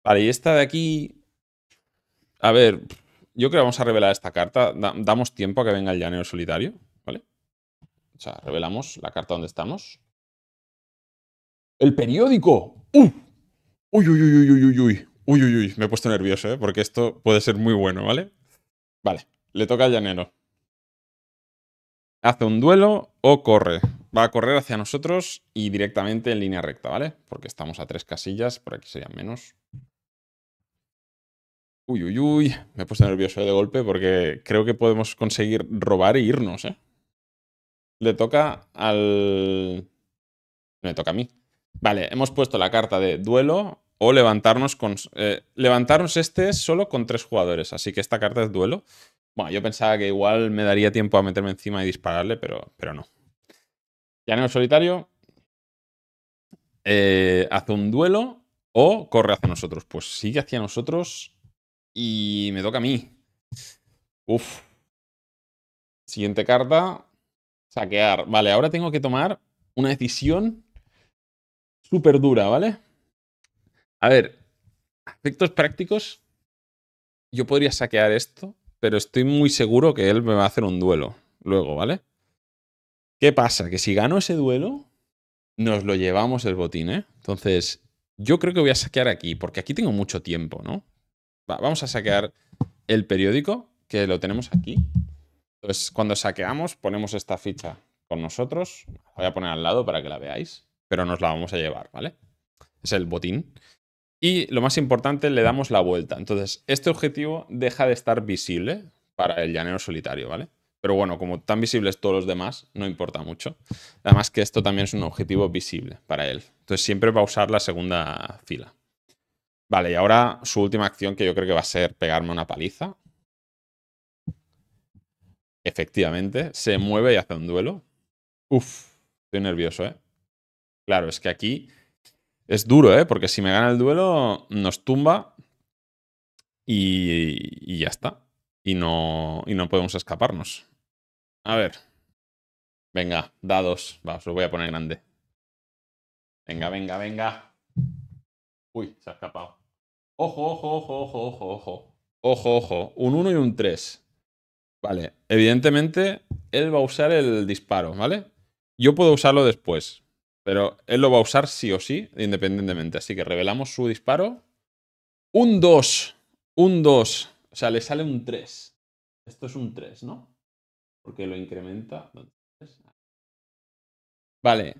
Vale, y esta de aquí... A ver, yo creo que vamos a revelar esta carta. damos tiempo a que venga el llanero solitario, ¿vale? O sea, revelamos la carta donde estamos. ¡El periódico! ¡Uh! ¡Uy, uy, uy, uy, uy, uy! Uy, uy, uy, me he puesto nervioso, ¿eh? Porque esto puede ser muy bueno, ¿vale? Vale, le toca al llanero. Hace un duelo o corre va a correr hacia nosotros y directamente en línea recta, ¿vale? Porque estamos a tres casillas, por aquí serían menos. Uy, uy, uy, me he puesto nervioso de golpe porque creo que podemos conseguir robar e irnos, ¿eh? Le toca al... Me toca a mí. Vale, hemos puesto la carta de duelo o levantarnos con... Eh, levantarnos este solo con tres jugadores, así que esta carta es duelo. Bueno, yo pensaba que igual me daría tiempo a meterme encima y dispararle, pero, pero no. Llanero solitario. Eh, hace un duelo o corre hacia nosotros. Pues sigue hacia nosotros y me toca a mí. Uf. Siguiente carta. Saquear. Vale, ahora tengo que tomar una decisión súper dura, ¿vale? A ver, aspectos prácticos. Yo podría saquear esto, pero estoy muy seguro que él me va a hacer un duelo luego, ¿vale? ¿Qué pasa? Que si gano ese duelo, nos lo llevamos el botín, ¿eh? Entonces, yo creo que voy a saquear aquí, porque aquí tengo mucho tiempo, ¿no? vamos a saquear el periódico, que lo tenemos aquí. Entonces, cuando saqueamos, ponemos esta ficha con nosotros. voy a poner al lado para que la veáis, pero nos la vamos a llevar, ¿vale? Es el botín. Y lo más importante, le damos la vuelta. Entonces, este objetivo deja de estar visible para el llanero solitario, ¿vale? Pero bueno, como tan visibles todos los demás, no importa mucho. Además que esto también es un objetivo visible para él. Entonces siempre va a usar la segunda fila. Vale, y ahora su última acción que yo creo que va a ser pegarme una paliza. Efectivamente, se mueve y hace un duelo. Uf, estoy nervioso, ¿eh? Claro, es que aquí es duro, ¿eh? Porque si me gana el duelo, nos tumba y, y ya está. Y no, y no podemos escaparnos. A ver. Venga, dados. Vamos, lo voy a poner grande. Venga, venga, venga. Uy, se ha escapado. Ojo, ojo, ojo, ojo, ojo, ojo. Ojo, ojo. Un 1 y un 3. Vale. Evidentemente, él va a usar el disparo, ¿vale? Yo puedo usarlo después. Pero él lo va a usar sí o sí, independientemente. Así que revelamos su disparo. Un 2. Un 2. O sea, le sale un 3. Esto es un 3, ¿no? porque lo incrementa. Ah. Vale.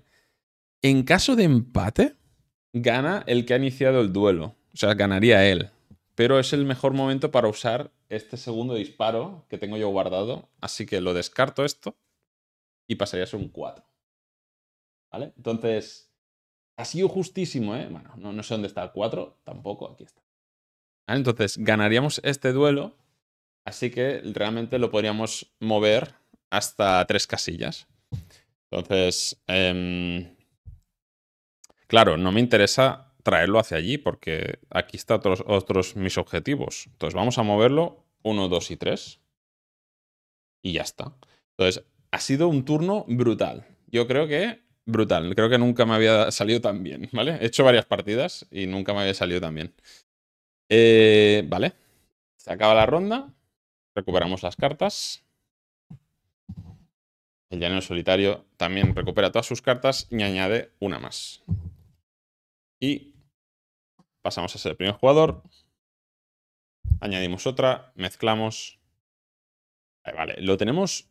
En caso de empate, gana el que ha iniciado el duelo. O sea, ganaría él. Pero es el mejor momento para usar este segundo disparo que tengo yo guardado. Así que lo descarto esto y pasaría a ser un 4. ¿Vale? Entonces, ha sido justísimo, ¿eh? Bueno, no, no sé dónde está el 4, tampoco, aquí está. Entonces, ganaríamos este duelo Así que realmente lo podríamos mover hasta tres casillas. Entonces, em, claro, no me interesa traerlo hacia allí porque aquí están otros, mis objetivos. Entonces vamos a moverlo 1, 2 y 3. Y ya está. Entonces, ha sido un turno brutal. Yo creo que brutal. Creo que nunca me había salido tan bien, ¿vale? He hecho varias partidas y nunca me había salido tan bien. Eh, vale. Se acaba la ronda. Recuperamos las cartas. El llanero solitario también recupera todas sus cartas y añade una más. Y pasamos a ser el primer jugador. Añadimos otra, mezclamos. Vale, lo tenemos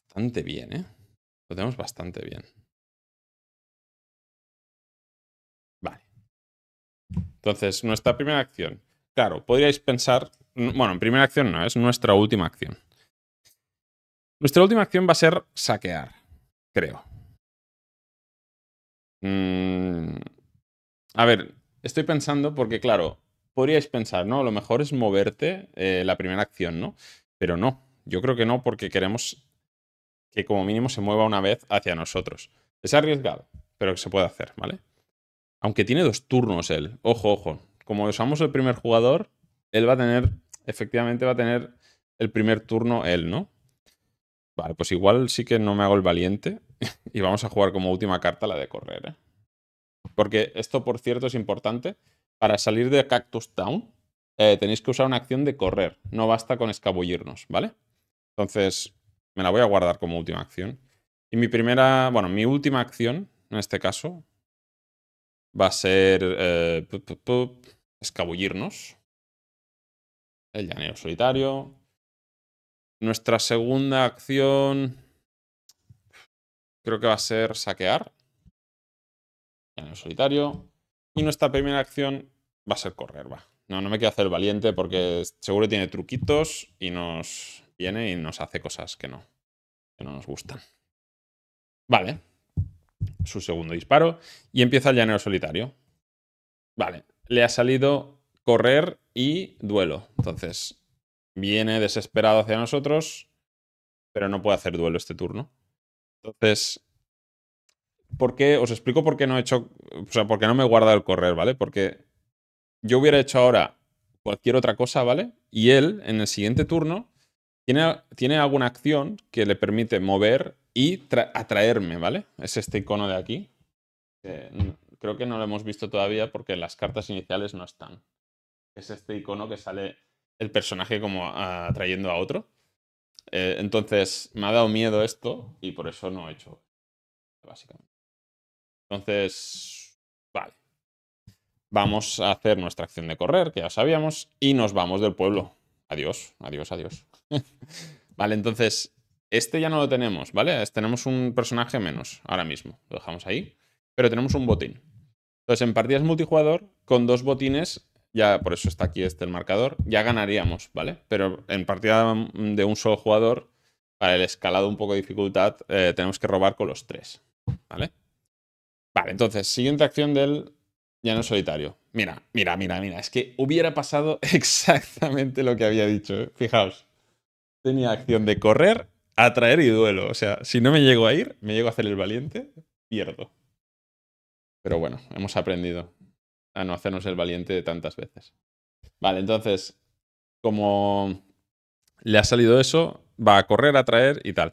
bastante bien, ¿eh? Lo tenemos bastante bien. Vale. Entonces, nuestra primera acción. Claro, podríais pensar, bueno, en primera acción no, es nuestra última acción. Nuestra última acción va a ser saquear, creo. Mm, a ver, estoy pensando porque, claro, podríais pensar, ¿no? Lo mejor es moverte eh, la primera acción, ¿no? Pero no, yo creo que no porque queremos que como mínimo se mueva una vez hacia nosotros. Es arriesgado, pero se puede hacer, ¿vale? Aunque tiene dos turnos él. Ojo, ojo como usamos el primer jugador, él va a tener, efectivamente va a tener el primer turno él, ¿no? Vale, pues igual sí que no me hago el valiente y vamos a jugar como última carta la de correr, ¿eh? Porque esto, por cierto, es importante. Para salir de Cactus Town eh, tenéis que usar una acción de correr. No basta con escabullirnos, ¿vale? Entonces, me la voy a guardar como última acción. Y mi primera, bueno, mi última acción, en este caso, va a ser... Eh, escabullirnos. El llanero solitario. Nuestra segunda acción creo que va a ser saquear. Llanero solitario. Y nuestra primera acción va a ser correr, va. No, no me quiero hacer valiente porque seguro tiene truquitos y nos viene y nos hace cosas que no, que no nos gustan. Vale. Su segundo disparo y empieza el llanero solitario. Vale le ha salido correr y duelo. Entonces, viene desesperado hacia nosotros, pero no puede hacer duelo este turno. Entonces, ¿por qué? Os explico por qué no he hecho, o sea, por no me he guardado el correr, ¿vale? Porque yo hubiera hecho ahora cualquier otra cosa, ¿vale? Y él, en el siguiente turno, tiene, tiene alguna acción que le permite mover y atraerme, ¿vale? Es este icono de aquí creo que no lo hemos visto todavía porque las cartas iniciales no están. Es este icono que sale el personaje como atrayendo a otro. Eh, entonces, me ha dado miedo esto y por eso no he hecho, básicamente. Entonces, vale. Vamos a hacer nuestra acción de correr, que ya sabíamos, y nos vamos del pueblo. Adiós, adiós, adiós. vale, entonces, este ya no lo tenemos, ¿vale? Tenemos un personaje menos ahora mismo. Lo dejamos ahí. Pero tenemos un botín. Entonces, en partidas multijugador, con dos botines, ya por eso está aquí este el marcador, ya ganaríamos, ¿vale? Pero en partida de un solo jugador, para el escalado un poco de dificultad, eh, tenemos que robar con los tres, ¿vale? Vale, entonces, siguiente acción del ya no solitario. Mira, mira, mira, mira, es que hubiera pasado exactamente lo que había dicho, ¿eh? fijaos. Tenía acción de correr, atraer y duelo. O sea, si no me llego a ir, me llego a hacer el valiente, pierdo. Pero bueno, hemos aprendido a no hacernos el valiente tantas veces. Vale, entonces, como le ha salido eso, va a correr, a traer y tal.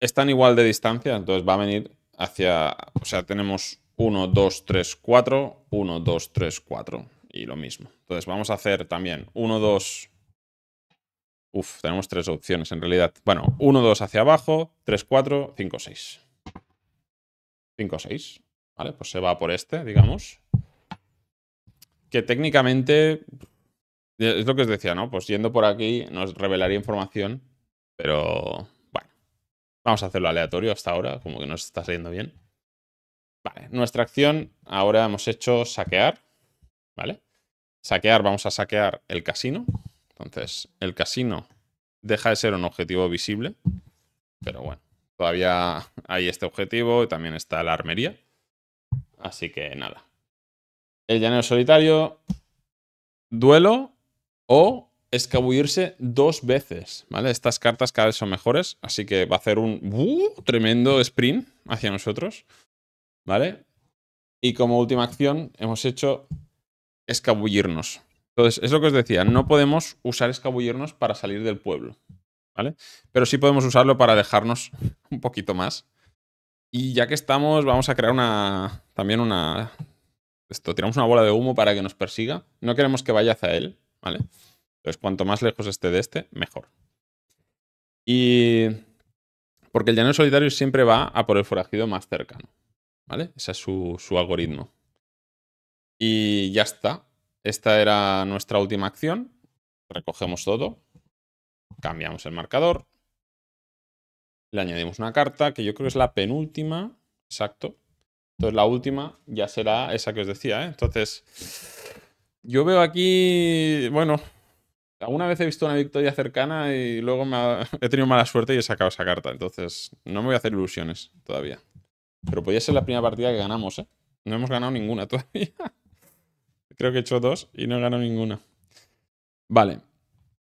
Están igual de distancia, entonces va a venir hacia. O sea, tenemos 1, 2, 3, 4, 1, 2, 3, 4 y lo mismo. Entonces vamos a hacer también 1, 2. Uf, tenemos tres opciones en realidad. Bueno, 1, 2 hacia abajo, 3, 4, 5, 6. 5, 6. Vale, pues se va por este, digamos. Que técnicamente es lo que os decía, ¿no? Pues yendo por aquí nos revelaría información, pero bueno, vamos a hacerlo aleatorio hasta ahora, como que nos está saliendo bien. Vale, nuestra acción ahora hemos hecho saquear, ¿vale? Saquear, vamos a saquear el casino. Entonces, el casino deja de ser un objetivo visible, pero bueno, todavía hay este objetivo y también está la armería. Así que nada. El llanero solitario, duelo o escabullirse dos veces, ¿vale? Estas cartas cada vez son mejores, así que va a hacer un ¡uh! tremendo sprint hacia nosotros, ¿vale? Y como última acción hemos hecho escabullirnos. Entonces, es lo que os decía, no podemos usar escabullirnos para salir del pueblo, ¿vale? Pero sí podemos usarlo para dejarnos un poquito más y ya que estamos, vamos a crear una. También una. Esto, tiramos una bola de humo para que nos persiga. No queremos que vaya hacia él, ¿vale? Entonces, cuanto más lejos esté de este, mejor. Y. Porque el llanero solitario siempre va a por el forajido más cercano. ¿Vale? Ese es su, su algoritmo. Y ya está. Esta era nuestra última acción. Recogemos todo. Cambiamos el marcador. Le añadimos una carta que yo creo es la penúltima. Exacto. Entonces la última ya será esa que os decía. ¿eh? Entonces, yo veo aquí, bueno, alguna vez he visto una victoria cercana y luego he tenido mala suerte y he sacado esa carta. Entonces, no me voy a hacer ilusiones todavía. Pero podría ser la primera partida que ganamos, ¿eh? No hemos ganado ninguna todavía. creo que he hecho dos y no he ganado ninguna. Vale.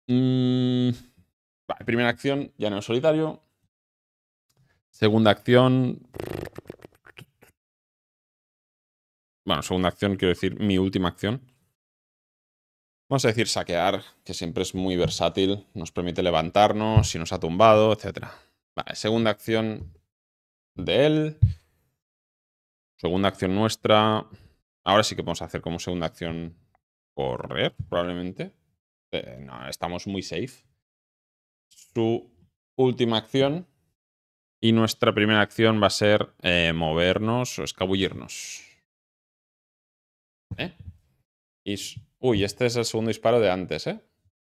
Mm, primera acción, ya no solitario. Segunda acción. Bueno, segunda acción quiero decir mi última acción. Vamos a decir saquear, que siempre es muy versátil, nos permite levantarnos, si nos ha tumbado, etc. Vale, segunda acción de él. Segunda acción nuestra. Ahora sí que podemos hacer como segunda acción correr, probablemente. Eh, no, estamos muy safe. Su última acción y nuestra primera acción va a ser eh, movernos o escabullirnos. ¿Eh? Y, uy, este es el segundo disparo de antes, ¿eh?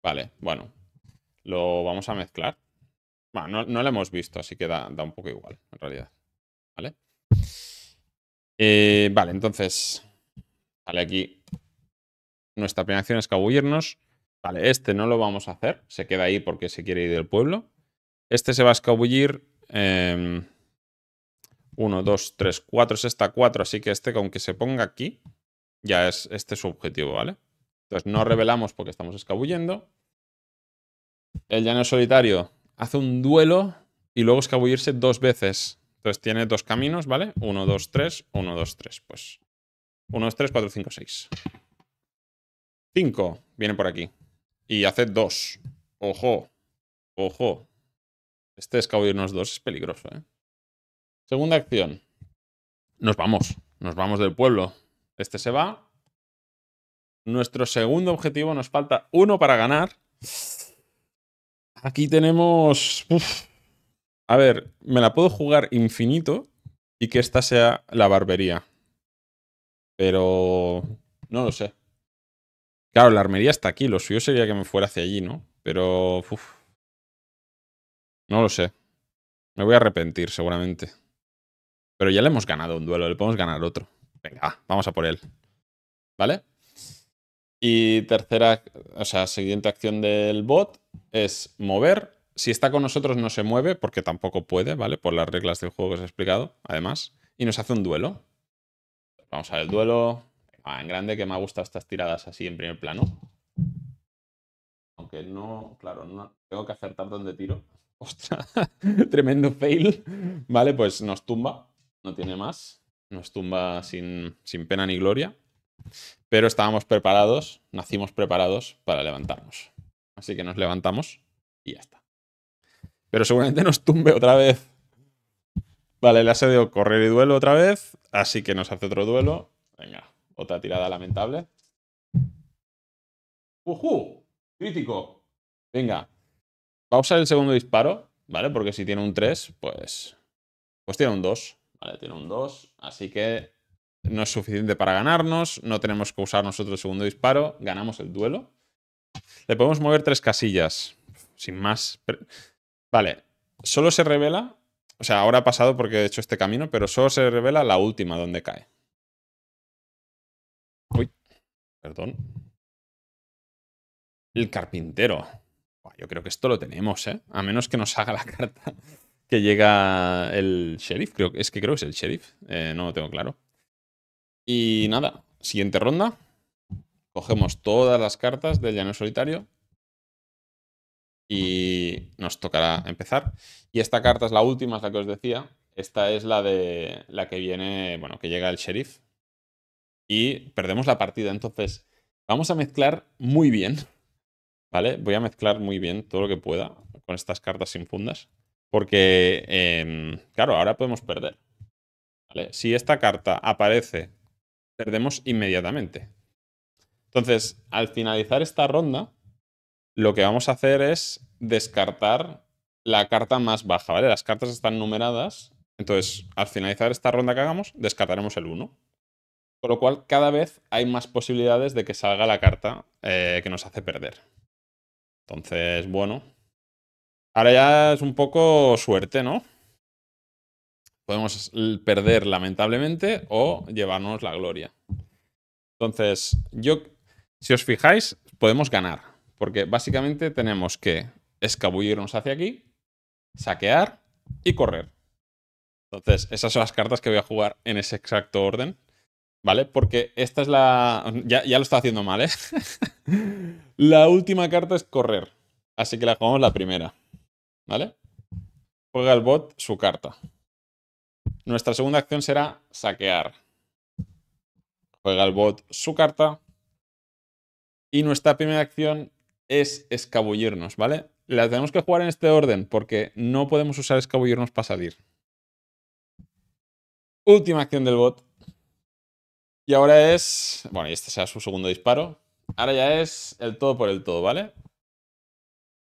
Vale, bueno. Lo vamos a mezclar. Bueno, no, lo hemos visto, así que da, un poco igual, en realidad. ¿Vale? Eh, vale, entonces. Vale, aquí. Nuestra primera acción es escabullirnos. Vale, este no lo vamos a hacer. Se queda ahí porque se quiere ir del pueblo. Este se va a escabullir 1, 2, 3, 4 es esta 4, así que este con que se ponga aquí ya es este su objetivo, ¿vale? Entonces no revelamos porque estamos escabullendo. El llano solitario hace un duelo y luego escabullirse dos veces. Entonces tiene dos caminos, ¿vale? 1, 2, 3, 1, 2, 3. Pues 1, 2, 3, 4, 5, 6. 5 viene por aquí y hace 2. Ojo, ojo, este Escaudirnos unos dos es peligroso, ¿eh? Segunda acción. Nos vamos. Nos vamos del pueblo. Este se va. Nuestro segundo objetivo. Nos falta uno para ganar. Aquí tenemos... A ver, me la puedo jugar infinito y que esta sea la barbería. Pero... No lo sé. Claro, la armería está aquí. Lo suyo sería que me fuera hacia allí, ¿no? Pero... Uf. No lo sé. Me voy a arrepentir, seguramente. Pero ya le hemos ganado un duelo, le podemos ganar otro. Venga, vamos a por él. ¿Vale? Y tercera, o sea, siguiente acción del bot es mover. Si está con nosotros no se mueve, porque tampoco puede, ¿vale? Por las reglas del juego que os he explicado, además. Y nos hace un duelo. Vamos a ver el duelo. en grande que me gusta estas tiradas así en primer plano. Aunque no, claro, no, tengo que acertar donde tiro ostras, tremendo fail, ¿vale? Pues nos tumba, no tiene más, nos tumba sin, pena ni gloria, pero estábamos preparados, nacimos preparados para levantarnos. Así que nos levantamos y ya está. Pero seguramente nos tumbe otra vez. Vale, le ha salido correr y duelo otra vez, así que nos hace otro duelo. Venga, otra tirada lamentable. ¡Ujú! Crítico. Venga, Va a usar el segundo disparo, ¿vale? Porque si tiene un 3, pues. Pues tiene un 2. Vale, tiene un 2. Así que no es suficiente para ganarnos. No tenemos que usar nosotros el segundo disparo. Ganamos el duelo. Le podemos mover tres casillas. Sin más. Vale. Solo se revela. O sea, ahora ha pasado porque he hecho este camino, pero solo se revela la última donde cae. Uy. Perdón. El carpintero yo creo que esto lo tenemos, ¿eh? A menos que nos haga la carta que llega el sheriff. Creo, es que creo que es el sheriff. Eh, no lo tengo claro. Y nada, siguiente ronda. Cogemos todas las cartas del llano solitario. Y nos tocará empezar. Y esta carta es la última, es la que os decía. Esta es la de la que viene, bueno, que llega el sheriff. Y perdemos la partida. Entonces, vamos a mezclar muy bien Voy a mezclar muy bien todo lo que pueda con estas cartas sin fundas. Porque, em, claro, ahora podemos perder. Si esta carta aparece, perdemos inmediatamente. Entonces, al finalizar esta ronda, lo que vamos a hacer es descartar la carta más baja, ¿vale? Las cartas están numeradas, entonces al finalizar esta ronda que hagamos, descartaremos el 1. Con lo cual, cada vez hay más posibilidades de que salga la carta eh, que nos hace perder. Entonces, bueno. Ahora ya es un poco suerte, ¿no? Podemos perder lamentablemente o llevarnos la gloria. Entonces, yo, si os fijáis, podemos ganar. Porque básicamente tenemos que escabullirnos hacia aquí, saquear y correr. Entonces, esas son las cartas que voy a jugar en ese exacto orden. ¿vale? Porque esta es la... Ya, lo está haciendo mal, ¿eh? la última carta es correr. Así que la jugamos la primera, ¿vale? Juega el bot su carta. Nuestra segunda acción será saquear. Juega el bot su carta. Y nuestra primera acción es escabullirnos, ¿vale? La tenemos que jugar en este orden porque no podemos usar escabullirnos para salir. Última acción del bot, y ahora es. Bueno, y este sea su segundo disparo. Ahora ya es el todo por el todo, ¿vale?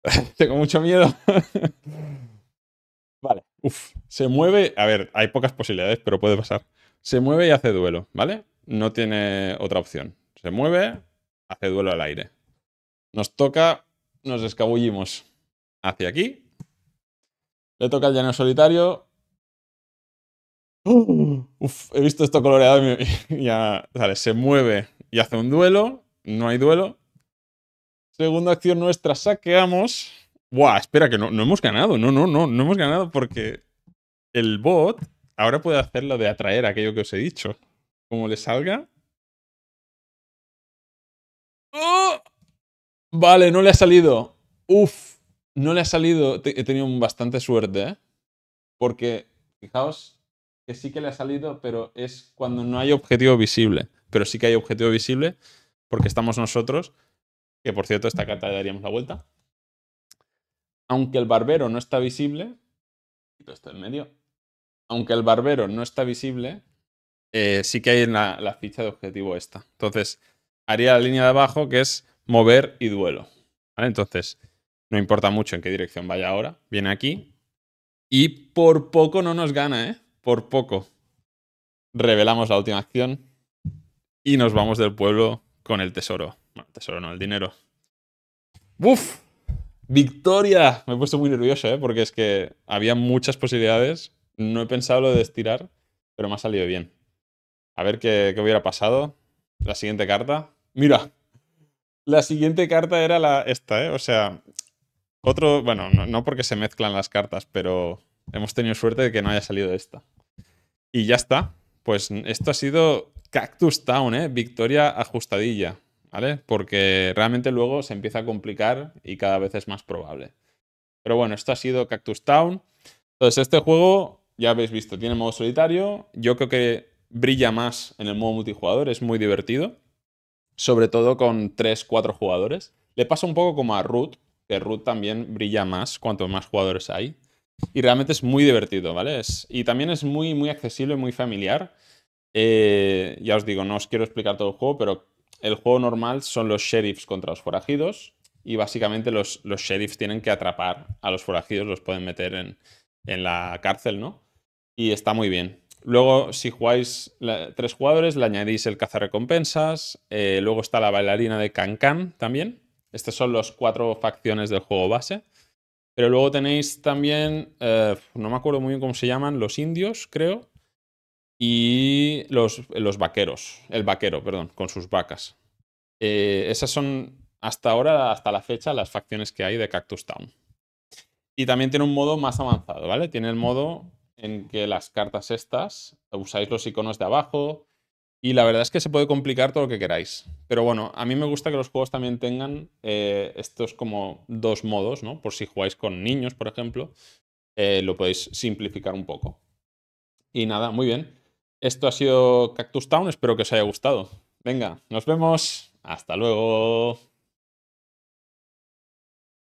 Tengo mucho miedo. vale. Uf. Se mueve. A ver, hay pocas posibilidades, pero puede pasar. Se mueve y hace duelo, ¿vale? No tiene otra opción. Se mueve, hace duelo al aire. Nos toca. Nos escabullimos hacia aquí. Le toca el llano solitario. Uf, he visto esto coloreado y ya. Vale, se mueve y hace un duelo. No hay duelo. Segunda acción nuestra, saqueamos. Buah, espera, que no, no hemos ganado. No, no, no, no hemos ganado porque el bot ahora puede hacer lo de atraer aquello que os he dicho. Como le salga. ¡Oh! Vale, no le ha salido. Uf, no le ha salido. He tenido bastante suerte, ¿eh? Porque, fijaos, que sí que le ha salido, pero es cuando no hay objetivo visible. Pero sí que hay objetivo visible porque estamos nosotros, que por cierto, esta carta le daríamos la vuelta. Aunque el barbero no está visible, esto en medio, aunque el barbero no está visible, eh, sí que hay en la, ficha de objetivo esta. Entonces, haría la línea de abajo que es mover y duelo. Entonces, no importa mucho en qué dirección vaya ahora, viene aquí y por poco no nos gana, ¿eh? por poco revelamos la última acción y nos vamos del pueblo con el tesoro. Bueno, el tesoro no, el dinero. ¡Buf! ¡Victoria! Me he puesto muy nervioso, ¿eh? Porque es que había muchas posibilidades. No he pensado lo de estirar, pero me ha salido bien. A ver qué, hubiera pasado. La siguiente carta. ¡Mira! La siguiente carta era la, esta, ¿eh? O sea, otro... Bueno, no porque se mezclan las cartas, pero hemos tenido suerte de que no haya salido esta. Y ya está. Pues esto ha sido Cactus Town, ¿eh? Victoria ajustadilla, ¿vale? Porque realmente luego se empieza a complicar y cada vez es más probable. Pero bueno, esto ha sido Cactus Town. Entonces, este juego, ya habéis visto, tiene modo solitario. Yo creo que brilla más en el modo multijugador, es muy divertido. Sobre todo con 3, 4 jugadores. Le pasa un poco como a Root, que Root también brilla más cuanto más jugadores hay. Y realmente es muy divertido, ¿vale? y también es muy, muy accesible, muy familiar. Eh, ya os digo, no os quiero explicar todo el juego, pero el juego normal son los sheriffs contra los forajidos. Y básicamente los, los sheriffs tienen que atrapar a los forajidos, los pueden meter en, la cárcel, ¿no? Y está muy bien. Luego, si jugáis tres jugadores, le añadís el cazarrecompensas. recompensas. Eh, luego está la bailarina de Can Can también. Estas son las cuatro facciones del juego base. Pero luego tenéis también, eh, no me acuerdo muy bien cómo se llaman, los indios, creo, y los, los vaqueros, el vaquero, perdón, con sus vacas. Eh, esas son hasta ahora, hasta la fecha, las facciones que hay de Cactus Town. Y también tiene un modo más avanzado, ¿vale? Tiene el modo en que las cartas estas usáis los iconos de abajo, y la verdad es que se puede complicar todo lo que queráis. Pero bueno, a mí me gusta que los juegos también tengan eh, estos como dos modos, ¿no? Por si jugáis con niños, por ejemplo, eh, lo podéis simplificar un poco. Y nada, muy bien. Esto ha sido Cactus Town, espero que os haya gustado. Venga, nos vemos. Hasta luego.